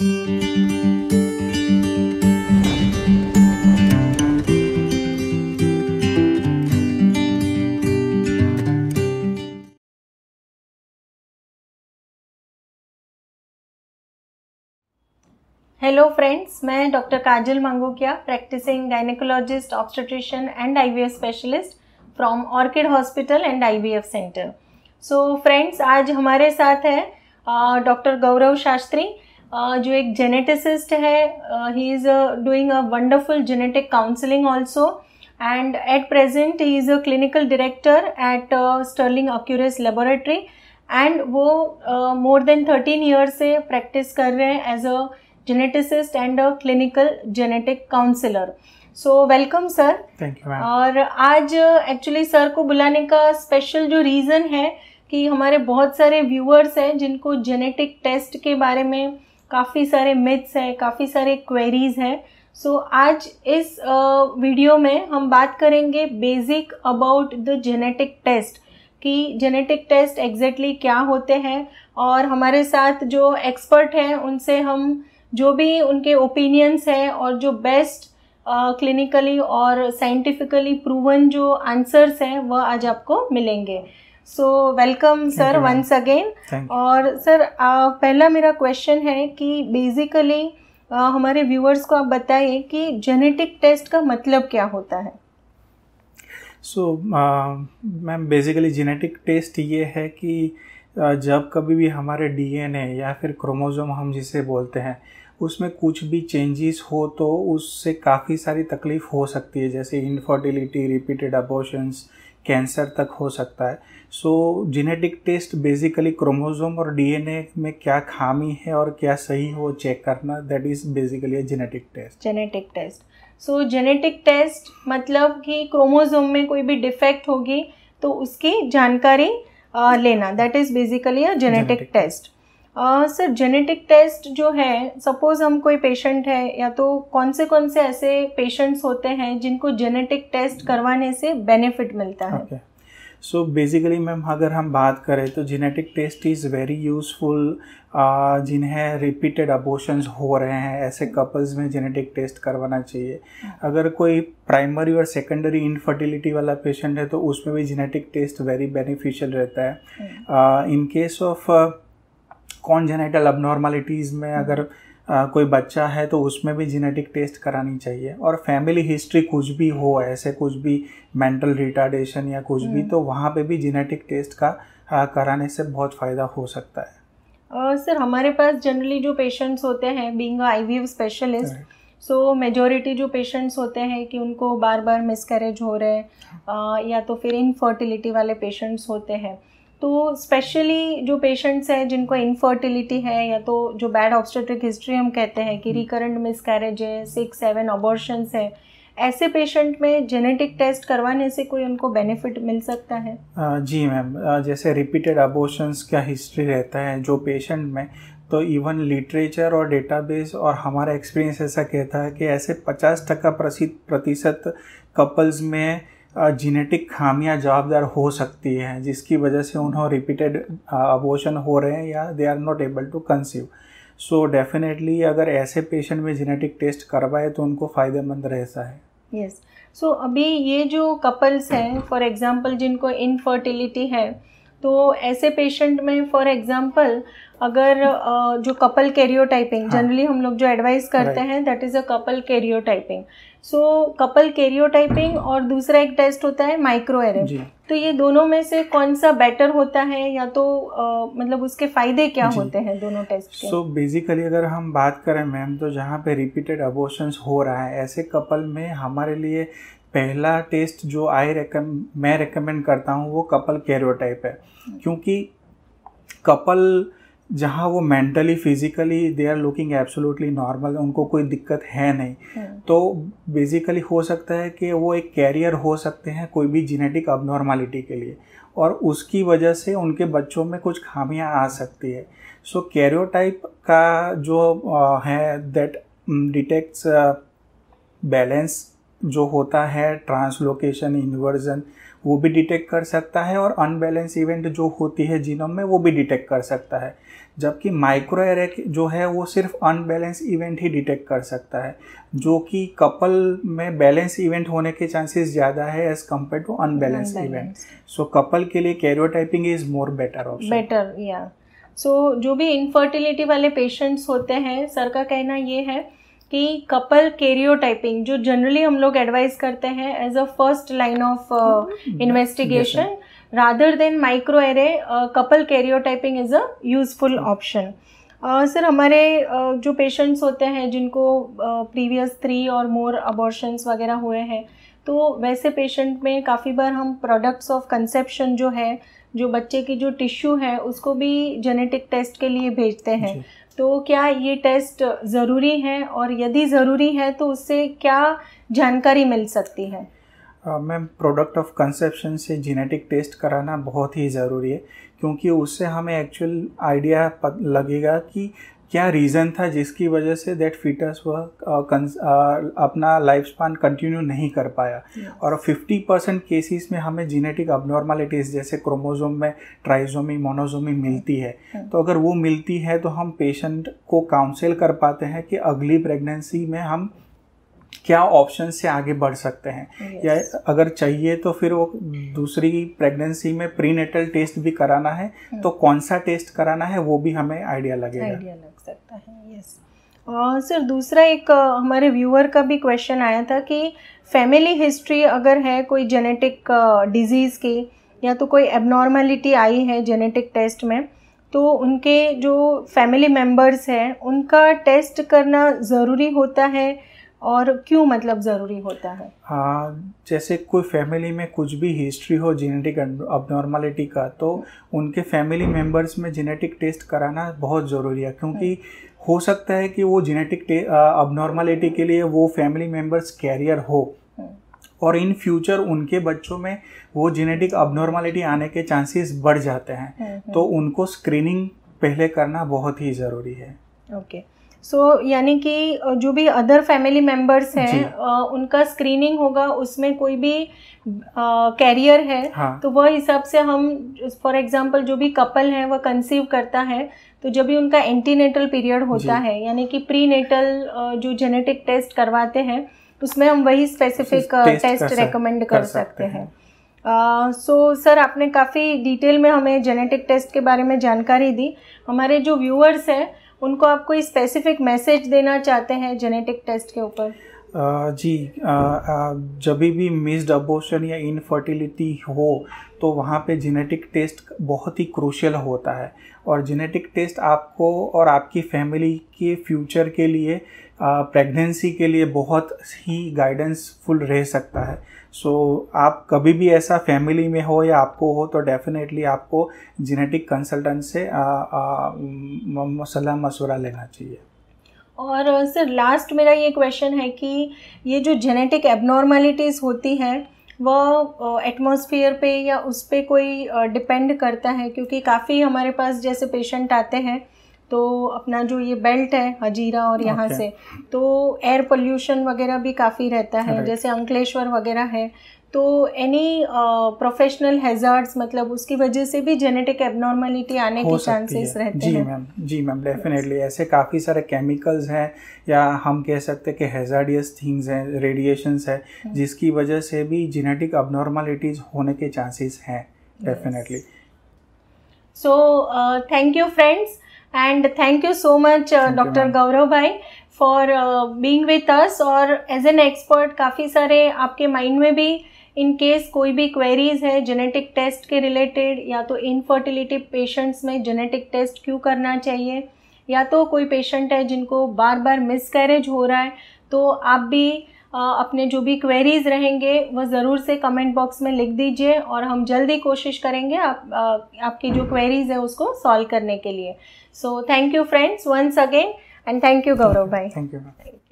Hello friends मैं doctor Kajal Mangukiya practising gynaecologist obstetrician and IVF specialist from Orchid hospital and IVF centre so friends आज हमारे साथ है doctor गौरव शास्त्री जो एक जेनेटिसिस्ट है he is doing a wonderful genetic counselling also and at present he is a clinical director at Sterling Accuris laboratory and वो more than thirteen year से practice कर रहे हैं as a geneticist and a clinical genetic counsellor so welcome sir thank you और आज actually uh, sir को बुलाने का स्पेशल जो रीज़न है कि हमारे बहुत सारे व्यूअर्स हैं जिनको जेनेटिक टेस्ट के बारे में काफ़ी सारे मिथ्स हैं काफ़ी सारे क्वेरीज हैं सो so, आज इस वीडियो में हम बात करेंगे basic about the genetic test कि जेनेटिक टेस्ट एग्जैक्टली क्या होते हैं और हमारे साथ जो एक्सपर्ट हैं उनसे हम जो भी उनके ओपिनियंस हैं और जो बेस्ट क्लिनिकली uh, और साइंटिफिकली प्रूवन जो आंसर्स हैं वह आज आपको मिलेंगे so welcome sir once again और सर पहला मेरा क्वेश्चन है कि बेसिकली हमारे व्यूअर्स को आप बताइए कि जेनेटिक टेस्ट का मतलब क्या होता है so ma'am basically genetic test ये है कि जब कभी भी हमारे डीएनए या फिर क्रोमोजोम हम जिसे बोलते हैं उसमें कुछ भी चेंजेस हो तो उससे काफ़ी सारी तकलीफ़ हो सकती है जैसे इनफर्टिलिटी रिपीटेड अबोशंस कैंसर तक हो सकता है so genetic test basically chromosome और डीएनए में क्या खामी है और क्या सही हो चेक करना that is basically genetic test genetic test so genetic test मतलब कि क्रोमोजोम में कोई भी डिफेक्ट होगी तो उसकी जानकारी लेना that is basically a genetic test sir genetic test जो है सपोज हम कोई पेशेंट है या तो कौन से कौन से ऐसे पेशेंट्स होते हैं जिनको जेनेटिक टेस्ट करवाने से बेनिफिट मिलता है सो बेसिकली मैम अगर हम बात करें तो genetic test is very useful जिन्हें रिपीटेड अबोशंस हो रहे हैं ऐसे कपल्स में जेनेटिक टेस्ट करवाना चाहिए अगर कोई प्राइमरी और सेकेंडरी इनफर्टिलिटी वाला पेशेंट है तो उसमें भी जेनेटिक टेस्ट वेरी बेनिफिशियल रहता है in case of congenital abnormalities में हम्म। अगर आ, कोई बच्चा है तो उसमें भी जेनेटिक टेस्ट करानी चाहिए और फैमिली हिस्ट्री कुछ भी हो ऐसे कुछ भी मेंटल रिटार्डेशन या कुछ भी हम्म। तो वहाँ पे भी जेनेटिक टेस्ट का आ, कराने से बहुत फ़ायदा हो सकता है और सर हमारे पास जनरली जो पेशेंट्स होते हैं being I V specialist so majority जो पेशेंट्स होते हैं कि उनको बार बार मिसकरेज हो रहे हैं हाँ। या तो फिर इनफर्टिलिटी वाले पेशेंट्स होते हैं तो स्पेशली जो पेशेंट्स हैं जिनको इनफर्टिलिटी है या तो जो बैड ऑब्स्टेट्रिक हिस्ट्री हम कहते हैं कि रिकरेंट मिसकैरेज है सिक्स सेवन अबॉर्शंस है ऐसे पेशेंट में जेनेटिक टेस्ट करवाने से कोई उनको बेनिफिट मिल सकता है जी मैम जैसे रिपीटेड अबॉर्शंस का हिस्ट्री रहता है जो पेशेंट में तो इवन लिटरेचर और डेटाबेस और हमारा एक्सपीरियंस ऐसा कहता है कि ऐसे पचास टका प्रतिशत कपल्स में जीनेटिक खामियां जवाबदार हो सकती हैं जिसकी वजह से उन्हों रिपीटेड अबोशन हो रहे हैं या they are not able to conceive so definitely अगर ऐसे पेशेंट में जेनेटिक टेस्ट करवाए तो उनको फ़ायदेमंद रहता है यस yes. सो so, अभी ये जो कपल्स हैं फॉर एग्जांपल जिनको इनफर्टिलिटी है तो ऐसे पेशेंट में फॉर एग्जाम्पल अगर जो कपल कैरियोटाइपिंग जनरली हम लोग जो एडवाइस करते हैं that is a couple karyotyping so couple karyotyping और दूसरा एक टेस्ट होता है माइक्रो एरे तो ये दोनों में से कौन सा बेटर होता है या तो आ, मतलब उसके फायदे क्या होते हैं दोनों टेस्ट के सो so बेसिकली अगर हम बात करें मैम तो जहाँ पे रिपीटेड अबोशन हो रहा है ऐसे कपल में हमारे लिए पहला टेस्ट जो आई रेकम मैं रेकमेंड करता हूँ वो कपल कैरियोटाइप है क्योंकि कपल जहाँ वो mentally physically they are looking absolutely normal उनको कोई दिक्कत है नहीं हम्म। तो बेसिकली हो सकता है कि वो एक कैरियर हो सकते हैं कोई भी जेनेटिक अबनॉर्मलिटी के लिए और उसकी वजह से उनके बच्चों में कुछ खामियां आ सकती है सो कैरियोटाइप का जो है दैट डिटेक्ट्स बैलेंस जो होता है ट्रांसलोकेशन इन्वर्जन वो भी डिटेक्ट कर सकता है और अनबैलेंस इवेंट जो होती है जीनोम में वो भी डिटेक्ट कर सकता है जबकि माइक्रो एरे जो है वो सिर्फ अनबैलेंस इवेंट ही डिटेक्ट कर सकता है जो कि कपल में बैलेंस इवेंट होने के चांसेस ज़्यादा है as compare to unbalance event so couple के लिए karyotyping is more better option better या सो जो भी इनफर्टिलिटी वाले पेशेंट्स होते हैं सर का कहना ये है कि कपल कैरियोटाइपिंग जो जनरली हम लोग एडवाइस करते हैं as a first line of investigation rather than microarray couple karyotyping is a useful option sir हमारे uh, जो पेशेंट्स होते हैं जिनको प्रीवियस थ्री और मोर अबॉर्शंस वगैरह हुए हैं तो वैसे पेशेंट में काफ़ी बार हम प्रोडक्ट्स ऑफ कंसेप्शन जो है जो बच्चे की जो टिश्यू है उसको भी जेनेटिक टेस्ट के लिए भेजते हैं तो क्या ये टेस्ट ज़रूरी है और यदि ज़रूरी है तो उससे क्या जानकारी मिल सकती है मैम प्रोडक्ट ऑफ कंसेप्शन से जेनेटिक टेस्ट कराना बहुत ही ज़रूरी है क्योंकि उससे हमें एक्चुअल आइडिया लगेगा कि क्या रीज़न था जिसकी वजह से दैट फीटस वह अपना लाइफ स्पान कंटिन्यू नहीं कर पाया और 50 परसेंट केसेस में हमें जीनेटिक अबनॉर्मलिटीज़ जैसे क्रोमोजोम में ट्राइजोमी मोनोजोमी मिलती है हाँ। तो अगर वो मिलती है तो हम पेशेंट को काउंसिल कर पाते हैं कि अगली प्रेगनेंसी में हम क्या ऑप्शन से आगे बढ़ सकते हैं yes. या अगर चाहिए तो फिर वो दूसरी प्रेगनेंसी में प्रीनेटल टेस्ट भी कराना है hmm. तो कौन सा टेस्ट कराना है वो भी हमें आइडिया लगेगा आइडिया लग सकता है यस और सर दूसरा एक हमारे व्यूअर का भी क्वेश्चन आया था कि फैमिली हिस्ट्री अगर है कोई जेनेटिक डिजीज़ की या तो कोई एबनॉर्मेलिटी आई है जेनेटिक टेस्ट में तो उनके जो फैमिली मेम्बर्स हैं उनका टेस्ट करना ज़रूरी होता है और क्यों मतलब ज़रूरी होता है हाँ जैसे कोई फैमिली में कुछ भी हिस्ट्री हो जेनेटिक अबनॉर्मलिटी का तो उनके फैमिली मेंबर्स में जेनेटिक टेस्ट कराना बहुत ज़रूरी है क्योंकि हम्म। हो सकता है कि वो जेनेटिक अबनॉर्मलिटी के लिए वो फैमिली मेंबर्स कैरियर हो हम्म। और इन फ्यूचर उनके बच्चों में वो जेनेटिक अबनॉर्मलिटी आने के चांसेस बढ़ जाते हैं हम्म, तो उनको स्क्रीनिंग पहले करना बहुत ही ज़रूरी है ओके okay. सो so, यानी कि जो भी अदर फैमिली मेम्बर्स हैं उनका स्क्रीनिंग होगा उसमें कोई भी कैरियर है हाँ. तो वह हिसाब से हम फॉर एग्जांपल जो भी कपल हैं वह कंसीव करता है तो जब भी उनका एंटीनेटल पीरियड होता है यानी कि प्री नेटल जो जेनेटिक टेस्ट करवाते हैं उसमें हम वही स्पेसिफिक टेस्ट रिकमेंड कर, कर सकते हैं सो सर आपने काफ़ी डिटेल में हमें जेनेटिक टेस्ट के बारे में जानकारी दी हमारे जो व्यूअर्स हैं उनको आप कोई स्पेसिफिक मैसेज देना चाहते हैं जेनेटिक टेस्ट के ऊपर जी जब भी मिस्ड अबोशन या इनफर्टिलिटी हो तो वहाँ पे जेनेटिक टेस्ट बहुत ही क्रूशल होता है और जेनेटिक टेस्ट आपको और आपकी फैमिली के फ्यूचर के लिए प्रेगनेंसी के लिए बहुत ही गाइडेंसफुल रह सकता है सो so, आप कभी भी ऐसा फैमिली में हो या आपको हो तो डेफिनेटली आपको जेनेटिक कंसल्टेंट से सलाह मशवरा लेना चाहिए और सर लास्ट मेरा ये क्वेश्चन है कि ये जो जेनेटिक एबनॉर्मेलिटीज़ होती हैं वह एटमॉस्फेयर पे या उस पर कोई डिपेंड करता है क्योंकि काफ़ी हमारे पास जैसे पेशेंट आते हैं तो अपना जो ये बेल्ट है हजीरा और यहाँ okay. से तो एयर पोल्यूशन वगैरह भी काफ़ी रहता है right. जैसे अंकलेश्वर वगैरह है तो एनी प्रोफेशनल हैजार्ड्स मतलब उसकी वजह से भी जेनेटिक एबनॉर्मलिटी आने के चांसेस रहते जी हैं जी मैम जी मैम डेफिनेटली ऐसे काफ़ी सारे केमिकल्स हैं या हम कह सकते हैं कि हैजार्डियस थिंग्स हैं रेडिएशंस है हम्म। जिसकी वजह से भी जेनेटिक एबनॉर्मेलिटीज होने के चांसेस हैं definitely so thank you friends and thank you so much doctor Gaurav भाई फॉर बींग विथ अस और एज एन एक्सपर्ट काफ़ी सारे आपके माइंड में भी इन केस कोई भी क्वेरीज है जेनेटिक टेस्ट के रिलेटेड या तो इनफर्टिलिटी पेशेंट्स में जेनेटिक टेस्ट क्यों करना चाहिए या तो कोई पेशेंट है जिनको बार बार मिसकैरेज हो रहा है तो आप भी अपने जो भी क्वेरीज रहेंगे वो ज़रूर से कमेंट बॉक्स में लिख दीजिए और हम जल्दी कोशिश करेंगे आप आपकी जो क्वेरीज है उसको सॉल्व करने के लिए so thank you friends once again and thank you Gaurav भाई थैंक यू